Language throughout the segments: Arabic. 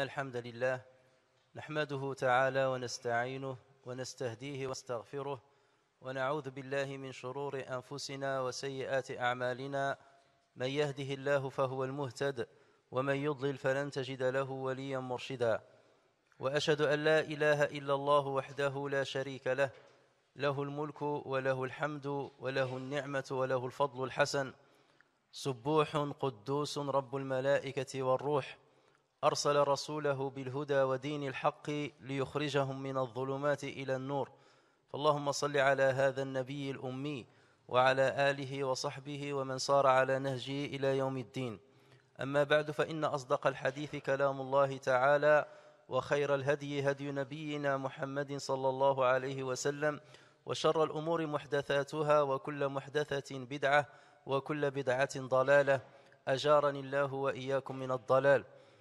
الحمد لله نحمده تعالى ونستعينه ونستهديه واستغفره ونعوذ بالله من شرور أنفسنا وسيئات أعمالنا من يهده الله فهو المهتد ومن يضلل فلن تجد له وليا مرشدا وأشهد أن لا إله إلا الله وحده لا شريك له له الملك وله الحمد وله النعمة وله الفضل الحسن سبوح قدوس رب الملائكة والروح أرسل رسوله بالهدى ودين الحق ليخرجهم من الظلمات إلى النور فاللهم صل على هذا النبي الأمي وعلى آله وصحبه ومن صار على نهجه إلى يوم الدين أما بعد فإن أصدق الحديث كلام الله تعالى وخير الهدي هدي نبينا محمد صلى الله عليه وسلم وشر الأمور محدثاتها وكل محدثة بدعة وكل بدعة ضلالة أجارني الله وإياكم من الضلال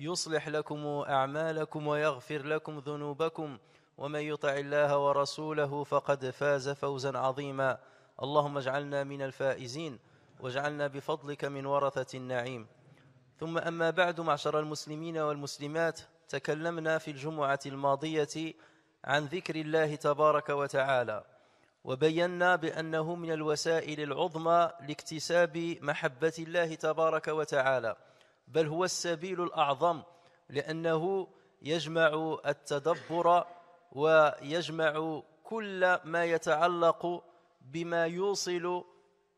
يصلح لكم اعمالكم ويغفر لكم ذنوبكم ومن يطع الله ورسوله فقد فاز فوزا عظيما اللهم اجعلنا من الفائزين واجعلنا بفضلك من ورثه النعيم ثم اما بعد معشر المسلمين والمسلمات تكلمنا في الجمعه الماضيه عن ذكر الله تبارك وتعالى وبينا بانه من الوسائل العظمى لاكتساب محبه الله تبارك وتعالى بل هو السبيل الأعظم لأنه يجمع التدبر ويجمع كل ما يتعلق بما يوصل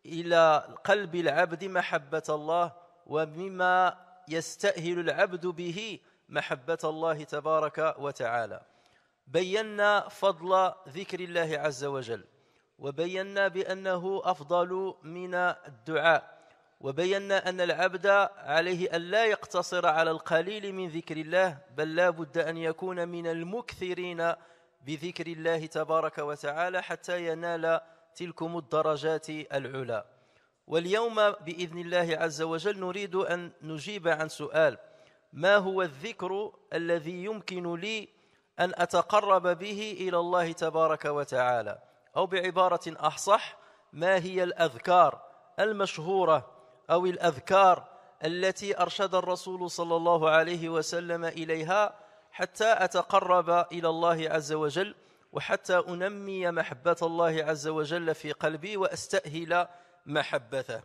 إلى قلب العبد محبة الله ومما يستأهل العبد به محبة الله تبارك وتعالى بينا فضل ذكر الله عز وجل وبينا بأنه أفضل من الدعاء وبينا أن العبد عليه أن لا يقتصر على القليل من ذكر الله بل لا بد أن يكون من المكثرين بذكر الله تبارك وتعالى حتى ينال تلكم الدرجات العلى واليوم بإذن الله عز وجل نريد أن نجيب عن سؤال ما هو الذكر الذي يمكن لي أن أتقرب به إلى الله تبارك وتعالى أو بعبارة أحصح ما هي الأذكار المشهورة أو الأذكار التي أرشد الرسول صلى الله عليه وسلم إليها حتى أتقرب إلى الله عز وجل وحتى أنمي محبة الله عز وجل في قلبي وأستأهل محبته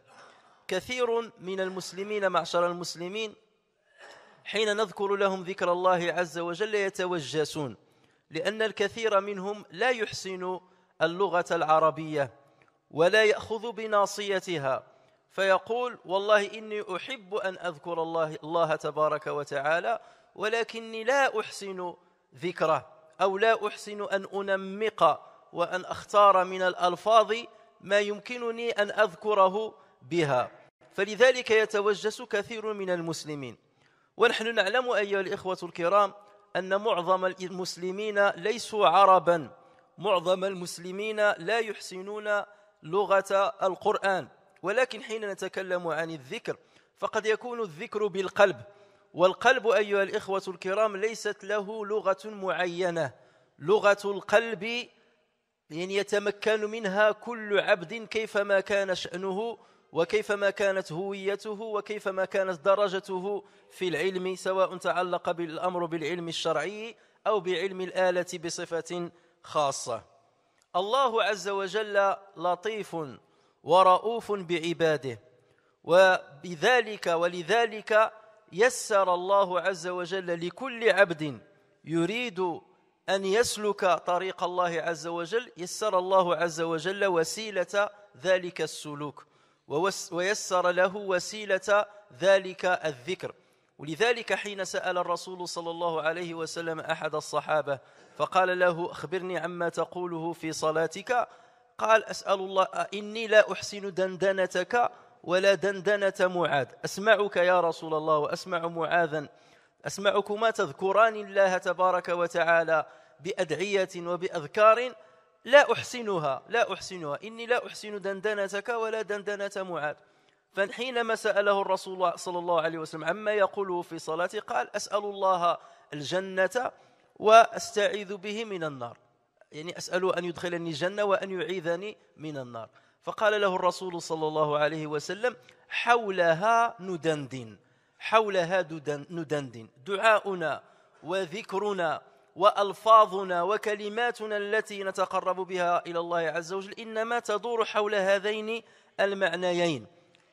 كثير من المسلمين معشر المسلمين حين نذكر لهم ذكر الله عز وجل يتوجسون لأن الكثير منهم لا يحسن اللغة العربية ولا يأخذ بناصيتها فيقول والله إني أحب أن أذكر الله, الله تبارك وتعالى ولكني لا أحسن ذكره أو لا أحسن أن أنمق وأن أختار من الألفاظ ما يمكنني أن أذكره بها فلذلك يتوجس كثير من المسلمين ونحن نعلم أيها الإخوة الكرام أن معظم المسلمين ليسوا عربا معظم المسلمين لا يحسنون لغة القرآن ولكن حين نتكلم عن الذكر فقد يكون الذكر بالقلب والقلب أيها الإخوة الكرام ليست له لغة معينة لغة القلب يعني يتمكن منها كل عبد كيفما كان شأنه وكيفما كانت هويته وكيفما كانت درجته في العلم سواء تعلق بالأمر بالعلم الشرعي أو بعلم الآلة بصفة خاصة الله عز وجل لطيف ورؤوف بعباده وبذلك ولذلك يسر الله عز وجل لكل عبد يريد أن يسلك طريق الله عز وجل يسر الله عز وجل وسيلة ذلك السلوك ويسر له وسيلة ذلك الذكر ولذلك حين سأل الرسول صلى الله عليه وسلم أحد الصحابة فقال له أخبرني عما تقوله في صلاتك قال أسأل الله آه، إني لا أحسن دندنتك ولا دندنة معاذ أسمعك يا رسول الله وأسمع معاذا أسمعكما تذكران الله تبارك وتعالى بأدعية وبأذكار لا أحسنها لا أحسنها إني لا أحسن دندنتك ولا دندنة معاذ فحينما سأله الرسول صلى الله عليه وسلم عما يقوله في صلاته قال أسأل الله الجنة وأستعيذ به من النار يعني أسأله أن يدخلني الجنة وأن يعيذني من النار فقال له الرسول صلى الله عليه وسلم حولها ندندن حولها ندندن دعاؤنا وذكرنا والفاظنا وكلماتنا التي نتقرب بها الى الله عز وجل انما تدور حول هذين المعنيين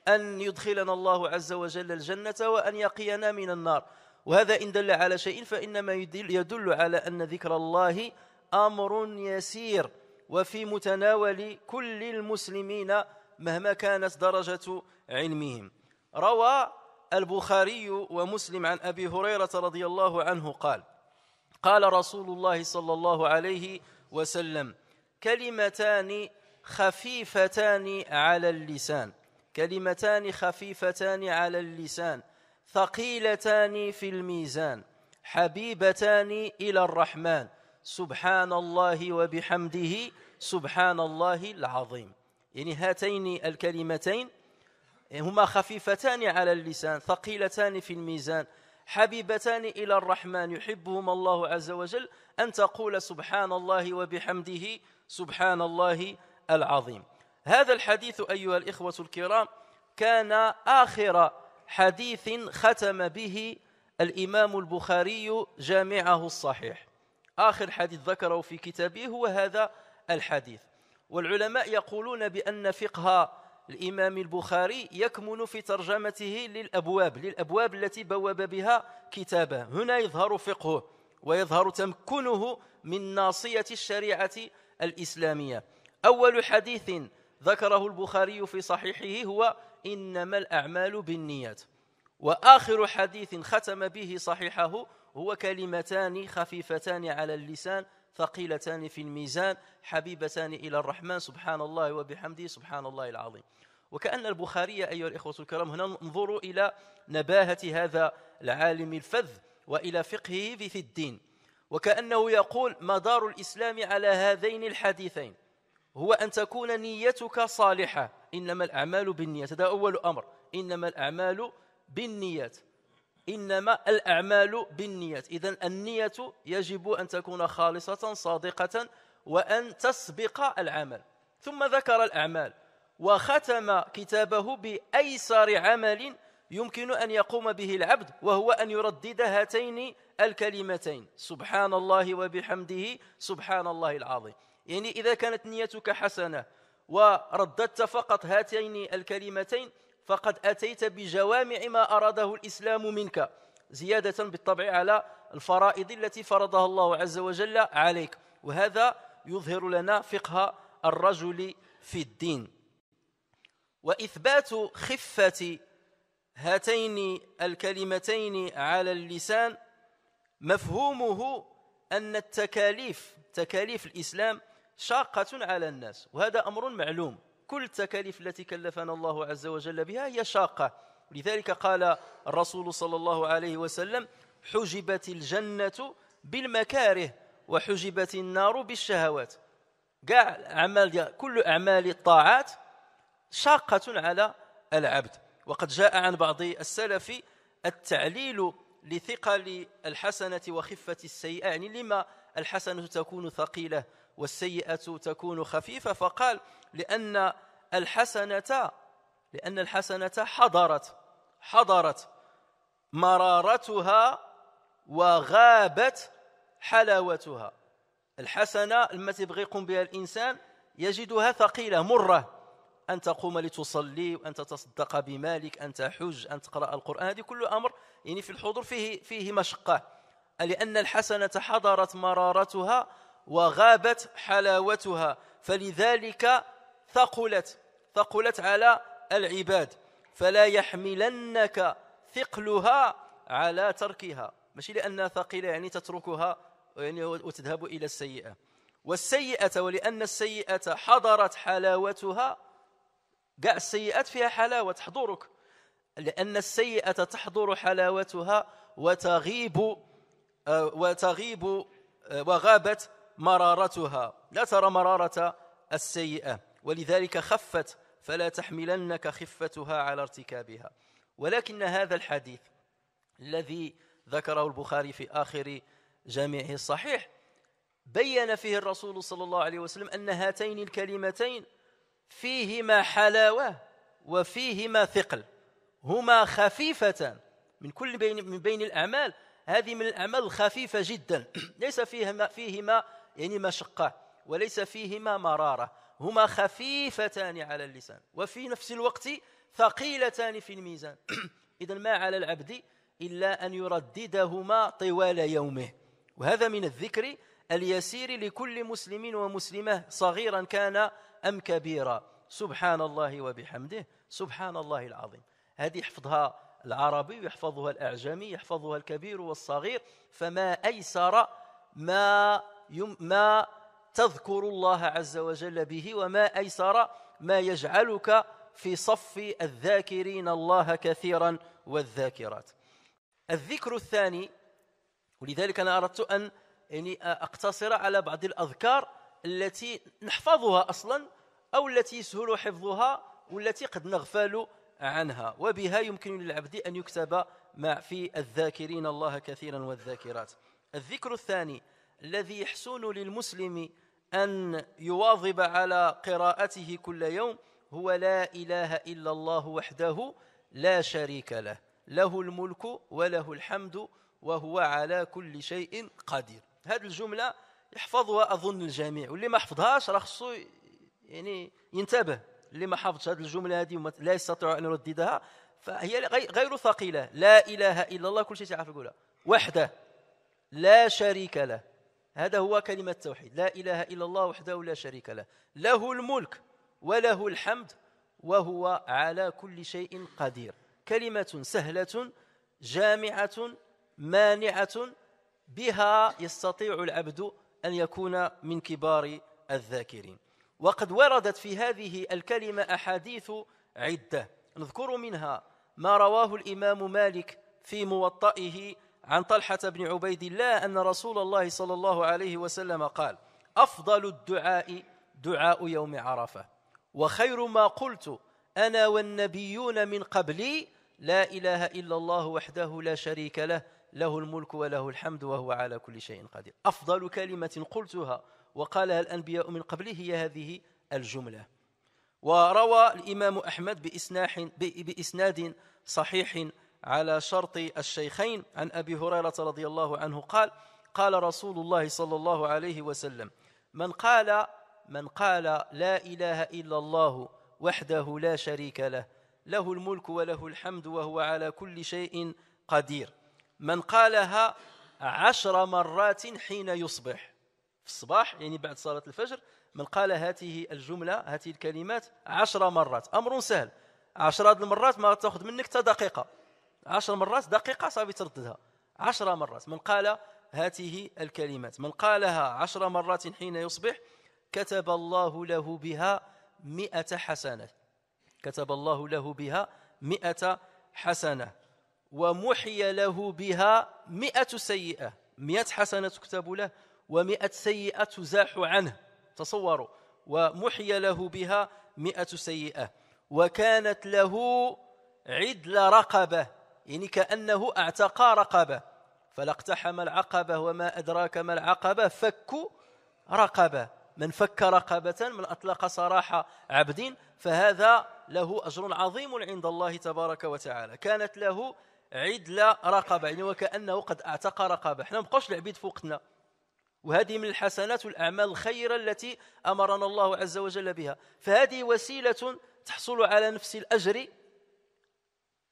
ان يدخلنا الله عز وجل الجنه وان يقينا من النار وهذا ان دل على شيء فانما يدل على ان ذكر الله امر يسير وفي متناول كل المسلمين مهما كانت درجه علمهم روى البخاري ومسلم عن ابي هريره رضي الله عنه قال قال رسول الله صلى الله عليه وسلم كلمتان خفيفتان على اللسان كلمتان خفيفتان على اللسان ثقيلتان في الميزان حبيبتان الى الرحمن سبحان الله وبحمده سبحان الله العظيم يعني هاتين الكلمتين هما خفيفتان على اللسان ثقيلتان في الميزان حبيبتان إلى الرحمن يحبهما الله عز وجل أن تقول سبحان الله وبحمده سبحان الله العظيم هذا الحديث أيها الإخوة الكرام كان آخر حديث ختم به الإمام البخاري جامعه الصحيح آخر حديث ذكره في كتابه هو هذا الحديث والعلماء يقولون بأن فقه الإمام البخاري يكمن في ترجمته للأبواب للأبواب التي بوب بها كتابه هنا يظهر فقهه ويظهر تمكنه من ناصية الشريعة الإسلامية أول حديث ذكره البخاري في صحيحه هو إنما الأعمال بالنيات وآخر حديث ختم به صحيحه هو كلمتان خفيفتان على اللسان ثقيلتان في الميزان حبيبتان إلى الرحمن سبحان الله وبحمده سبحان الله العظيم وكأن البخاري أيها الإخوة الكرام هنا انظروا إلى نباهة هذا العالم الفذ وإلى فقهه في الدين وكأنه يقول مدار الإسلام على هذين الحديثين هو أن تكون نيتك صالحة إنما الأعمال بالنيات هذا أول أمر إنما الأعمال بالنيات إنما الأعمال بالنية إذا النية يجب أن تكون خالصة صادقة وأن تسبق العمل ثم ذكر الأعمال وختم كتابه بأيسر عمل يمكن أن يقوم به العبد وهو أن يردد هاتين الكلمتين سبحان الله وبحمده سبحان الله العظيم يعني إذا كانت نيتك حسنة ورددت فقط هاتين الكلمتين فقد أتيت بجوامع ما أراده الإسلام منك زيادة بالطبع على الفرائض التي فرضها الله عز وجل عليك وهذا يظهر لنا فقه الرجل في الدين وإثبات خفة هاتين الكلمتين على اللسان مفهومه أن التكاليف تكاليف الإسلام شاقة على الناس وهذا أمر معلوم كل التكاليف التي كلفنا الله عز وجل بها هي شاقة لذلك قال الرسول صلى الله عليه وسلم حجبت الجنة بالمكاره وحجبت النار بالشهوات كاع اعمال كل اعمال الطاعات شاقه على العبد وقد جاء عن بعض السلف التعليل لثقل الحسنه وخفه السيئه يعني لما الحسنه تكون ثقيله والسيئة تكون خفيفة فقال لأن الحسنة لأن الحسنة حضرت حضرت مرارتها وغابت حلاوتها الحسنة لما تبغي يقوم بها الإنسان يجدها ثقيلة مرة أن تقوم لتصلي وأن تتصدق بمالك أن تحج أن تقرأ القرآن هذه كل أمر يعني في الحضور فيه فيه مشقة لأن الحسنة حضرت مرارتها وغابت حلاوتها فلذلك ثقلت ثقلت على العباد فلا يحملنك ثقلها على تركها ماشي لأنها ثقيلة يعني تتركها يعني وتذهب إلى السيئة والسيئة ولأن السيئة حضرت حلاوتها كاع السيئات فيها حلاوة تحضرك لأن السيئة تحضر حلاوتها وتغيب آه، وتغيب آه، وغابت مرارتها لا ترى مرارة السيئة ولذلك خفت فلا تحملنك خفتها على ارتكابها ولكن هذا الحديث الذي ذكره البخاري في آخر جامعه الصحيح بين فيه الرسول صلى الله عليه وسلم أن هاتين الكلمتين فيهما حلاوة وفيهما ثقل هما خفيفتان من كل بين من بين الأعمال هذه من الأعمال الخفيفة جدا ليس فيهما فيهما يعني مشقة وليس فيهما مرارة هما خفيفتان على اللسان وفي نفس الوقت ثقيلتان في الميزان إذا ما على العبد إلا أن يرددهما طوال يومه وهذا من الذكر اليسير لكل مسلم ومسلمة صغيرا كان أم كبيرا سبحان الله وبحمده سبحان الله العظيم هذه يحفظها العربي ويحفظها الأعجمي يحفظها الكبير والصغير فما أيسر ما ما تذكر الله عز وجل به وما أيسر ما يجعلك في صف الذاكرين الله كثيرا والذاكرات الذكر الثاني ولذلك أنا أردت أن يعني أقتصر على بعض الأذكار التي نحفظها أصلا أو التي يسهل حفظها والتي قد نغفل عنها وبها يمكن للعبد أن يكتب ما في الذاكرين الله كثيرا والذاكرات الذكر الثاني الذي يحسن للمسلم أن يواظب على قراءته كل يوم هو لا إله إلا الله وحده لا شريك له له الملك وله الحمد وهو على كل شيء قدير هذه الجملة يحفظها أظن الجميع واللي ما حفظهاش راه خصو يعني ينتبه اللي ما حفظش هذه الجملة هذه لا يستطيع أن يرددها فهي غير ثقيلة لا إله إلا الله كل شيء تعرف يقولها وحده لا شريك له هذا هو كلمة التوحيد لا إله إلا الله وحده لا شريك له له الملك وله الحمد وهو على كل شيء قدير كلمة سهلة جامعة مانعة بها يستطيع العبد أن يكون من كبار الذاكرين وقد وردت في هذه الكلمة أحاديث عدة نذكر منها ما رواه الإمام مالك في موطئه عن طلحة بن عبيد الله أن رسول الله صلى الله عليه وسلم قال أفضل الدعاء دعاء يوم عرفة وخير ما قلت أنا والنبيون من قبلي لا إله إلا الله وحده لا شريك له له الملك وله الحمد وهو على كل شيء قدير أفضل كلمة قلتها وقالها الأنبياء من قبلي هي هذه الجملة وروى الإمام أحمد بإسناد صحيح على شرط الشيخين عن أبي هريرة رضي الله عنه قال قال رسول الله صلى الله عليه وسلم من قال من قال لا إله إلا الله وحده لا شريك له له الملك وله الحمد وهو على كل شيء قدير من قالها عشر مرات حين يصبح في الصباح يعني بعد صلاة الفجر من قال هذه الجملة هذه الكلمات عشر مرات أمر سهل عشرات المرات ما تأخذ منك دقيقة عشر مرات دقيقة صافي ترددها عشر مرات من قال هاته الكلمات من قالها عشر مرات حين يصبح كتب الله له بها مئة حسنة كتب الله له بها مئة حسنة ومحي له بها مئة سيئة مئة حسنة تكتب له ومئة سيئة تزاح عنه تصوروا ومحي له بها مئة سيئة وكانت له عدل رقبة يعني كأنه اعتقى رقبة فلا اقتحم العقبة وما أدراك ما العقبة فك رقبة من فك رقبة من أطلق سراح عبد فهذا له أجر عظيم عند الله تبارك وتعالى كانت له عدل رقبة يعني وكأنه قد أعتق رقبة احنا مبقاش العبيد فوقنا وهذه من الحسنات والأعمال الخيرة التي أمرنا الله عز وجل بها فهذه وسيلة تحصل على نفس الأجر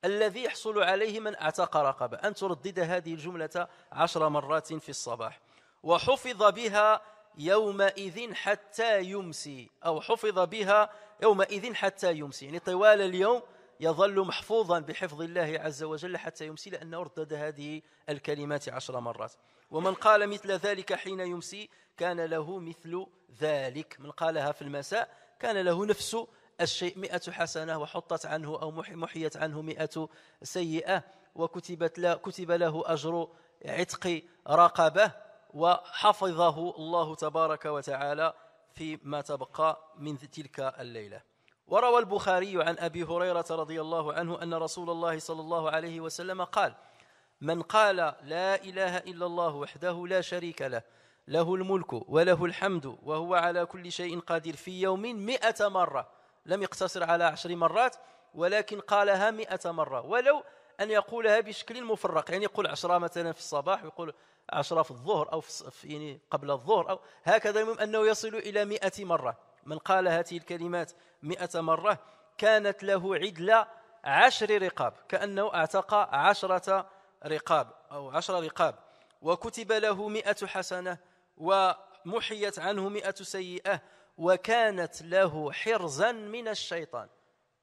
الذي يحصل عليه من اعتق رقبة أن تردد هذه الجملة عشر مرات في الصباح وحفظ بها يومئذ حتى يمسي أو حفظ بها يومئذ حتى يمسي يعني طوال اليوم يظل محفوظا بحفظ الله عز وجل حتى يمسي لأنه ردد هذه الكلمات عشر مرات ومن قال مثل ذلك حين يمسي كان له مثل ذلك من قالها في المساء كان له نفس الشيء مئة حسنة وحطت عنه أو محيت عنه مئة سيئة وكتبت له كتب له أجر عتق رقبة وحفظه الله تبارك وتعالى فيما تبقى من تلك الليلة وروى البخاري عن أبي هريرة رضي الله عنه أن رسول الله صلى الله عليه وسلم قال من قال لا إله إلا الله وحده لا شريك له له الملك وله الحمد وهو على كل شيء قادر في يوم مئة مرة لم يقتصر على عشر مرات ولكن قالها مئة مرة ولو أن يقولها بشكل مفرق يعني يقول عشرة مثلا في الصباح ويقول عشرة في الظهر أو في يعني قبل الظهر أو هكذا المهم أنه يصل إلى مئة مرة من قال هذه الكلمات مئة مرة كانت له عدل عشر رقاب كأنه اعتق عشرة رقاب أو عشر رقاب وكتب له مئة حسنة ومحيت عنه مئة سيئة وكانت له حرزا من الشيطان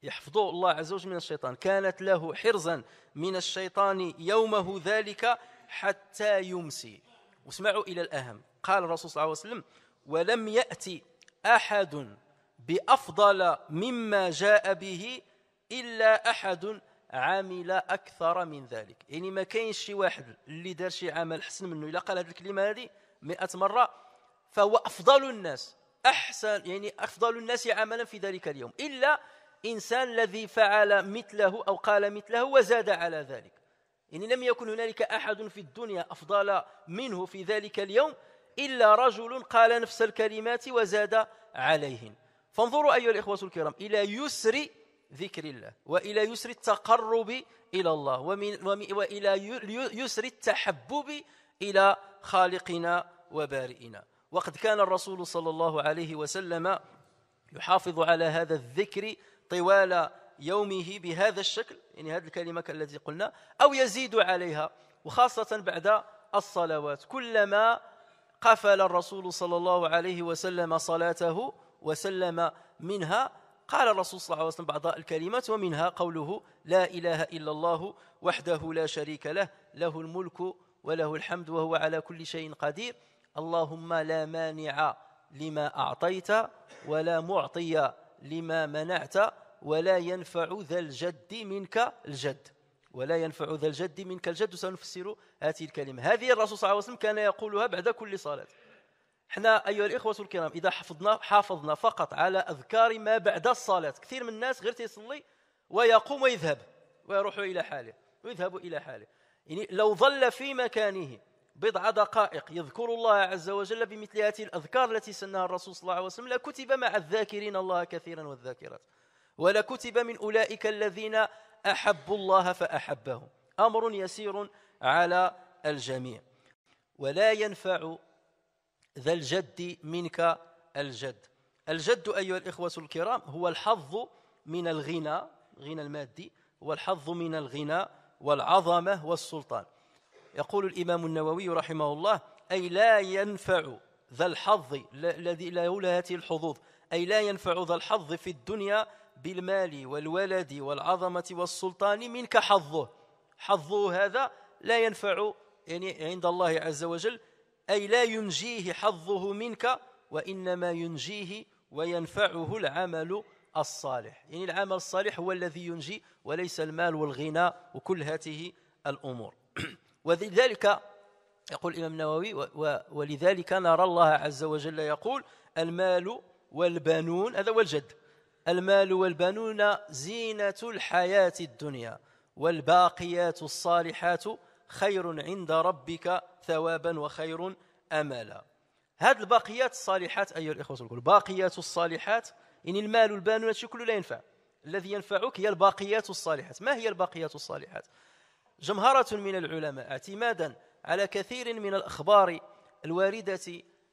يحفظه الله عز وجل من الشيطان كانت له حرزا من الشيطان يومه ذلك حتى يمسي واسمعوا إلى الأهم قال الرسول صلى الله عليه وسلم ولم يأتي أحد بأفضل مما جاء به إلا أحد عمل أكثر من ذلك يعني ما كاينش شي واحد اللي دار شي عمل حسن منه إلا قال هذه الكلمة هذه مئة مرة فهو أفضل الناس أحسن يعني أفضل الناس عملا في ذلك اليوم إلا إنسان الذي فعل مثله أو قال مثله وزاد على ذلك يعني لم يكن هنالك أحد في الدنيا أفضل منه في ذلك اليوم إلا رجل قال نفس الكلمات وزاد عليهن فانظروا أيها الإخوة الكرام إلى يسر ذكر الله وإلى يسر التقرب إلى الله ومن وإلى يسر التحبب إلى خالقنا وبارئنا وقد كان الرسول صلى الله عليه وسلم يحافظ على هذا الذكر طوال يومه بهذا الشكل يعني هذه الكلمة التي قلنا أو يزيد عليها وخاصة بعد الصلوات كلما قفل الرسول صلى الله عليه وسلم صلاته وسلم منها قال الرسول صلى الله عليه وسلم بعض الكلمات ومنها قوله لا إله إلا الله وحده لا شريك له له الملك وله الحمد وهو على كل شيء قدير اللهم لا مانع لما أعطيت ولا معطي لما منعت ولا ينفع ذا الجد منك الجد ولا ينفع ذا الجد منك الجد سنفسر هذه الكلمة هذه الرسول صلى الله عليه وسلم كان يقولها بعد كل صلاة احنا أيها الإخوة الكرام إذا حفظنا حافظنا فقط على أذكار ما بعد الصلاة كثير من الناس غير تيصلي ويقوم ويذهب ويروح إلى حاله ويذهب إلى حاله يعني لو ظل في مكانه بضع دقائق يذكر الله عز وجل بمثل هذه الأذكار التي سنها الرسول صلى الله عليه وسلم لكتب مع الذاكرين الله كثيرا والذاكرات ولكتب من أولئك الذين أحبوا الله فأحبهم أمر يسير على الجميع ولا ينفع ذا الجد منك الجد الجد أيها الإخوة الكرام هو الحظ من الغنى الغنى المادي هو الحظ من الغنى والعظمة والسلطان يقول الإمام النووي رحمه الله أي لا ينفع ذا الحظ الذي لا هذه الحظوظ أي لا ينفع ذا الحظ في الدنيا بالمال والولد والعظمة والسلطان منك حظه حظه هذا لا ينفع يعني عند الله عز وجل أي لا ينجيه حظه منك وإنما ينجيه وينفعه العمل الصالح يعني العمل الصالح هو الذي ينجي وليس المال والغنى وكل هذه الأمور ولذلك يقول الإمام النووي ولذلك نرى الله عز وجل يقول المال والبنون هذا هو الجد المال والبنون زينة الحياة الدنيا والباقيات الصالحات خير عند ربك ثوابا وخير أملا هذه الباقيات الصالحات أيها الإخوة الكل باقيات الصالحات إن يعني المال والبنون هذا كله لا ينفع الذي ينفعك هي الباقيات الصالحات ما هي الباقيات الصالحات جمهرة من العلماء اعتمادا على كثير من الأخبار الواردة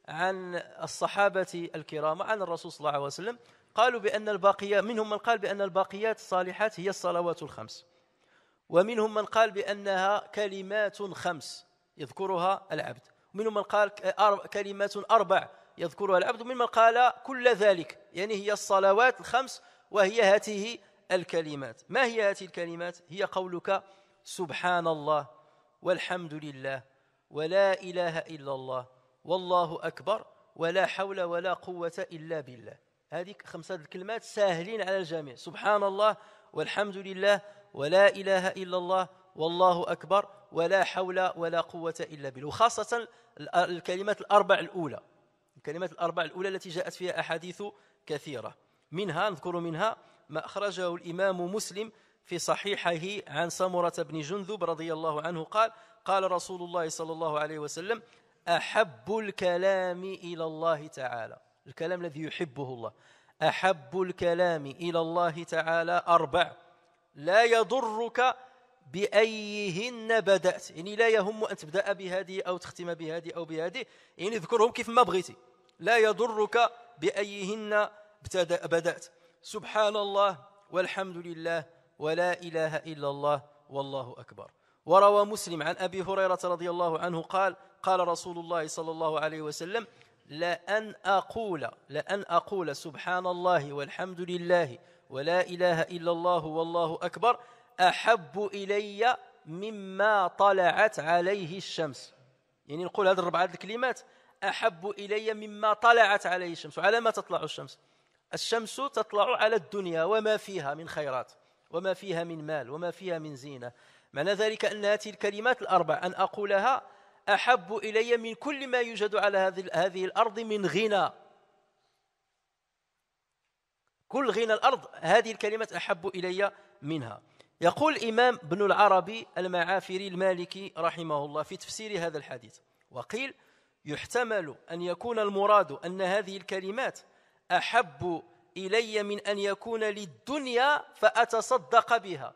عن الصحابة الكرام عن الرسول صلى الله عليه وسلم قالوا بأن الباقيات منهم من قال بأن الباقيات الصالحات هي الصلوات الخمس ومنهم من قال بأنها كلمات خمس يذكرها العبد ومنهم من قال كلمات أربع يذكرها العبد ومنهم من قال كل ذلك يعني هي الصلوات الخمس وهي هاته الكلمات ما هي هذه الكلمات هي قولك سبحان الله والحمد لله ولا إله إلا الله والله أكبر ولا حول ولا قوة إلا بالله هذيك خمسة الكلمات ساهلين على الجميع سبحان الله والحمد لله ولا إله إلا الله والله أكبر ولا حول ولا قوة إلا بالله وخاصة الكلمات الأربع الأولى الكلمات الأربع الأولى التي جاءت فيها أحاديث كثيرة منها نذكر منها ما أخرجه الإمام مسلم في صحيحه عن سمرة بن جندب رضي الله عنه قال قال رسول الله صلى الله عليه وسلم أحب الكلام إلى الله تعالى الكلام الذي يحبه الله أحب الكلام إلى الله تعالى أربع لا يضرك بأيهن بدأت يعني لا يهم أن تبدأ بهذه أو تختم بهذه أو بهذه يعني اذكرهم كيف ما بغيتي لا يضرك بأيهن بدأت سبحان الله والحمد لله ولا إله إلا الله والله أكبر وروى مسلم عن أبي هريرة رضي الله عنه قال قال رسول الله صلى الله عليه وسلم لأن أقول لأن أقول سبحان الله والحمد لله ولا إله إلا الله والله أكبر أحب إلي مما طلعت عليه الشمس يعني نقول هذه الربعة الكلمات أحب إلي مما طلعت عليه الشمس على ما تطلع الشمس الشمس تطلع على الدنيا وما فيها من خيرات وما فيها من مال وما فيها من زينة معنى ذلك أن هذه الكلمات الأربع أن أقولها أحب إلي من كل ما يوجد على هذه الأرض من غنى كل غنى الأرض هذه الكلمات أحب إلي منها يقول الإمام ابن العربي المعافري المالكي رحمه الله في تفسير هذا الحديث وقيل يحتمل أن يكون المراد أن هذه الكلمات أحب إلي من أن يكون للدنيا فأتصدق بها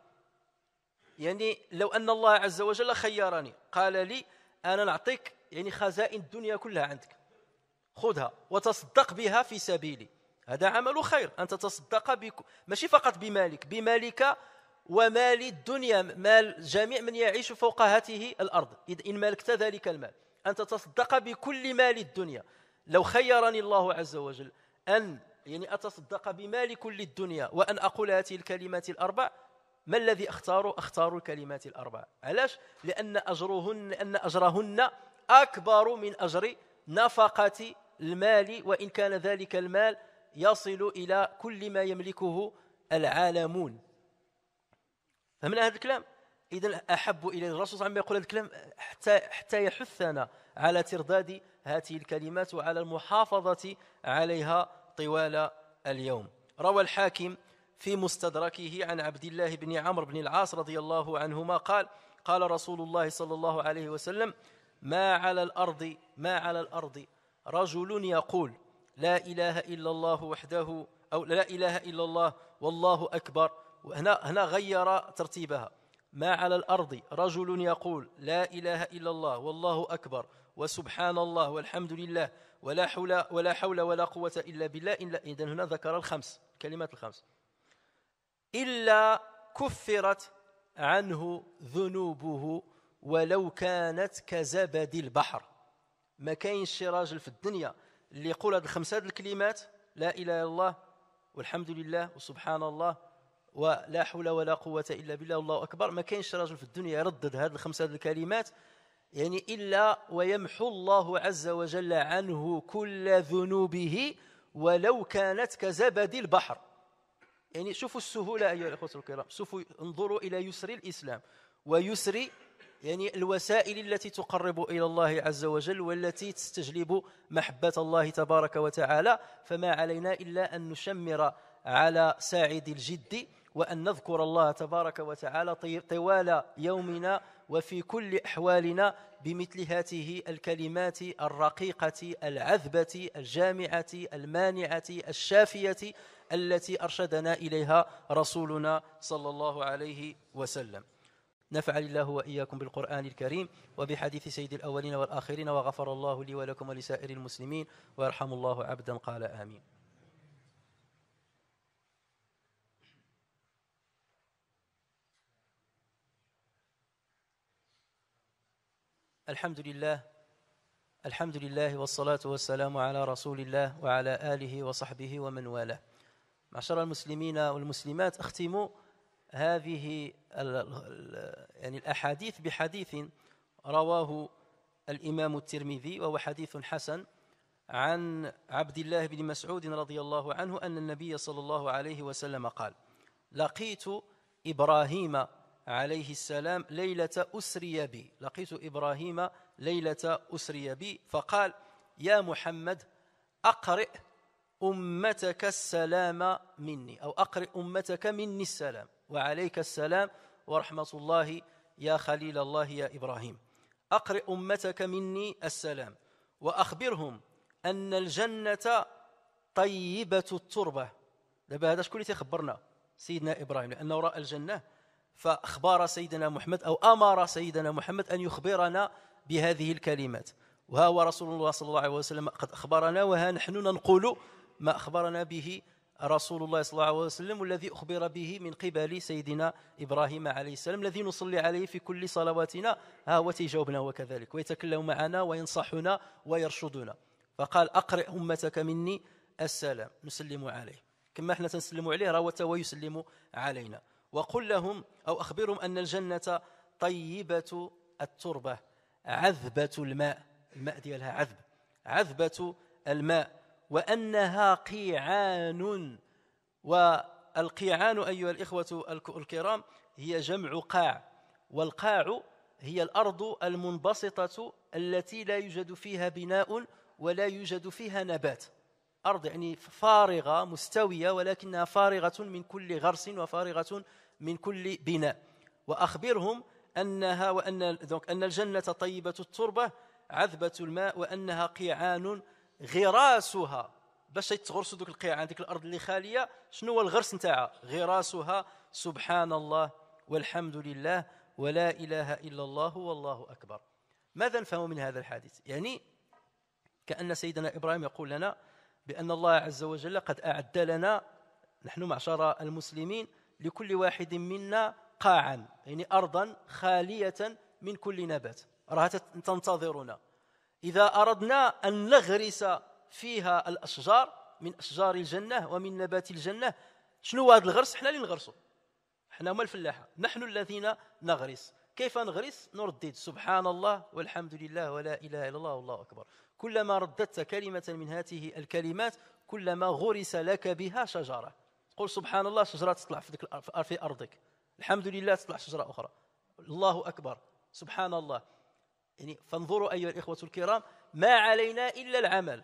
يعني لو أن الله عز وجل خيرني قال لي أنا نعطيك يعني خزائن الدنيا كلها عندك خذها وتصدق بها في سبيلي هذا عمل خير أن تتصدق بك ماشي فقط بمالك بمالك ومال الدنيا مال جميع من يعيش فوق هاته الأرض إن ملكت ذلك المال أن تتصدق بكل مال الدنيا لو خيرني الله عز وجل أن يعني أتصدق بمال كل الدنيا وأن أقول هذه الكلمات الأربع ما الذي أختاره اختار الكلمات الأربع علاش لأن أجرهن أن أجرهن أكبر من أجر نفقة المال وإن كان ذلك المال يصل إلى كل ما يملكه العالمون فهمنا هذا الكلام إذا أحب إلى الرسول وسلم يقول هذا الكلام حتى حتى يحثنا على ترداد هذه الكلمات وعلى المحافظة عليها طوال اليوم روى الحاكم في مستدركه عن عبد الله بن عمرو بن العاص رضي الله عنهما قال قال رسول الله صلى الله عليه وسلم ما على الارض ما على الارض رجل يقول لا اله الا الله وحده او لا اله الا الله والله اكبر وهنا هنا غير ترتيبها ما على الارض رجل يقول لا اله الا الله والله اكبر وسبحان الله والحمد لله ولا حول ولا حول ولا قوة إلا بالله إلا إذا هنا ذكر الخمس الكلمات الخمس إلا كفرت عنه ذنوبه ولو كانت كزبد البحر ما كاينش شي راجل في الدنيا اللي يقول هذه الخمسة الكلمات لا إله إلا الله والحمد لله وسبحان الله ولا حول ولا قوة إلا بالله والله أكبر ما كاينش راجل في الدنيا يردد هذه الخمسة الكلمات يعني إلا ويمحو الله عز وجل عنه كل ذنوبه ولو كانت كزبد البحر يعني شوفوا السهولة أيها الأخوة الكرام شوفوا انظروا إلى يسر الإسلام ويسر يعني الوسائل التي تقرب إلى الله عز وجل والتي تستجلب محبة الله تبارك وتعالى فما علينا إلا أن نشمر على ساعد الجد وأن نذكر الله تبارك وتعالى طوال يومنا وفي كل أحوالنا بمثل هذه الكلمات الرقيقة العذبة الجامعة المانعة الشافية التي أرشدنا إليها رسولنا صلى الله عليه وسلم نفع الله وإياكم بالقرآن الكريم وبحديث سيد الأولين والآخرين وغفر الله لي ولكم ولسائر المسلمين ويرحم الله عبدا قال آمين الحمد لله الحمد لله والصلاة والسلام على رسول الله وعلى آله وصحبه ومن والاه معشر المسلمين والمسلمات أختم هذه يعني الأحاديث بحديث رواه الإمام الترمذي وهو حديث حسن عن عبد الله بن مسعود رضي الله عنه أن النبي صلى الله عليه وسلم قال لقيت إبراهيم عليه السلام ليلة أسري بي لقيت إبراهيم ليلة أسري بي فقال يا محمد أقرئ أمتك السلام مني أو أقرئ أمتك مني السلام وعليك السلام ورحمة الله يا خليل الله يا إبراهيم أقرئ أمتك مني السلام وأخبرهم أن الجنة طيبة التربة دابا هذا شكون اللي تيخبرنا سيدنا إبراهيم لأنه رأى الجنة فأخبر سيدنا محمد أو أمر سيدنا محمد أن يخبرنا بهذه الكلمات وها هو رسول الله صلى الله عليه وسلم قد أخبرنا وها نحن ننقل ما أخبرنا به رسول الله صلى الله عليه وسلم والذي أخبر به من قبل سيدنا إبراهيم عليه السلام الذي نصلي عليه في كل صلواتنا ها هو تيجاوبنا هو كذلك ويتكلم معنا وينصحنا ويرشدنا فقال أقرئ أمتك مني السلام نسلم عليه كما احنا تنسلم عليه راه هو يسلم علينا وقل لهم أو أخبرهم أن الجنة طيبة التربة عذبة الماء الماء ديالها عذب عذبة الماء وأنها قيعان والقيعان أيها الإخوة الكرام هي جمع قاع والقاع هي الأرض المنبسطة التي لا يوجد فيها بناء ولا يوجد فيها نبات أرض يعني فارغة مستوية ولكنها فارغة من كل غرس وفارغة من كل بناء وأخبرهم أنها وأن أن الجنة طيبة التربة عذبة الماء وأنها قيعان غراسها باش يتغرسوا ذوك القيعان ديك الأرض اللي خالية شنو هو الغرس نتاعها غراسها سبحان الله والحمد لله ولا إله إلا الله والله أكبر ماذا نفهم من هذا الحادث يعني كأن سيدنا إبراهيم يقول لنا بأن الله عز وجل قد أعد لنا نحن معشر المسلمين لكل واحد منا قاعا يعني أرضا خالية من كل نبات راها تنتظرنا إذا أردنا أن نغرس فيها الأشجار من أشجار الجنة ومن نبات الجنة شنو هذا الغرس حنا اللي نغرسو حنا هما الفلاحة نحن الذين نغرس كيف نغرس نردد سبحان الله والحمد لله ولا إله إلا الله والله أكبر كلما رددت كلمة من هذه الكلمات كلما غرس لك بها شجرة قل سبحان الله شجرة تطلع في, في أرضك الحمد لله تطلع شجرة أخرى الله أكبر سبحان الله يعني فانظروا أيها الإخوة الكرام ما علينا إلا العمل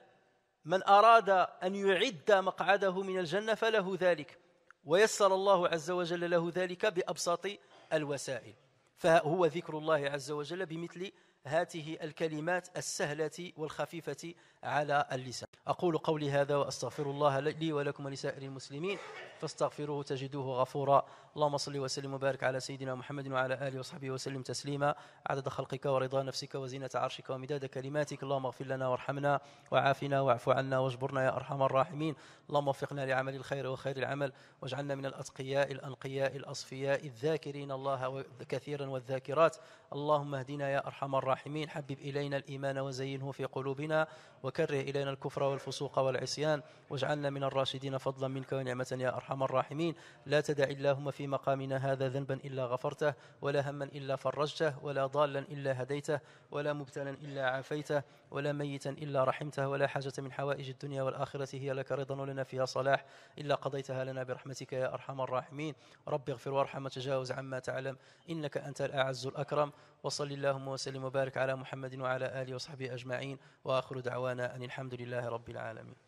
من أراد أن يعد مقعده من الجنة فله ذلك ويسر الله عز وجل له ذلك بأبسط الوسائل فهو ذكر الله عز وجل بمثل هاته الكلمات السهلة والخفيفة على اللسان أقول قولي هذا وأستغفر الله لي ولكم ولسائر المسلمين فاستغفروه تجدوه غفورا اللهم صل وسلم وبارك على سيدنا محمد وعلى آله وصحبه وسلم تسليما عدد خلقك ورضا نفسك وزينة عرشك ومداد كلماتك اللهم اغفر لنا وارحمنا وعافنا واعف عنا واجبرنا يا أرحم الراحمين اللهم وفقنا لعمل الخير وخير العمل واجعلنا من الأتقياء الأنقياء الأصفياء الذاكرين الله كثيرا والذاكرات اللهم اهدنا يا أرحم الراحمين حبب إلينا الإيمان وزينه في قلوبنا وكره إلينا الكفر والفسوق والعصيان واجعلنا من الراشدين فضلا منك ونعمة يا أرحم الراحمين لا تدع اللهم في مقامنا هذا ذنبا إلا غفرته ولا هما إلا فرجته ولا ضالا إلا هديته ولا مبتلا إلا عافيته ولا ميتا إلا رحمته ولا حاجة من حوائج الدنيا والآخرة هي لك رضا ولنا فيها صلاح إلا قضيتها لنا برحمتك يا أرحم الراحمين رب اغفر وارحم وتجاوز عما تعلم إنك أنت الأعز الأكرم وصل اللهم وسلم وبارك على محمد وعلى آله وصحبه أجمعين وآخر دعوانا أن الحمد لله رب العالمين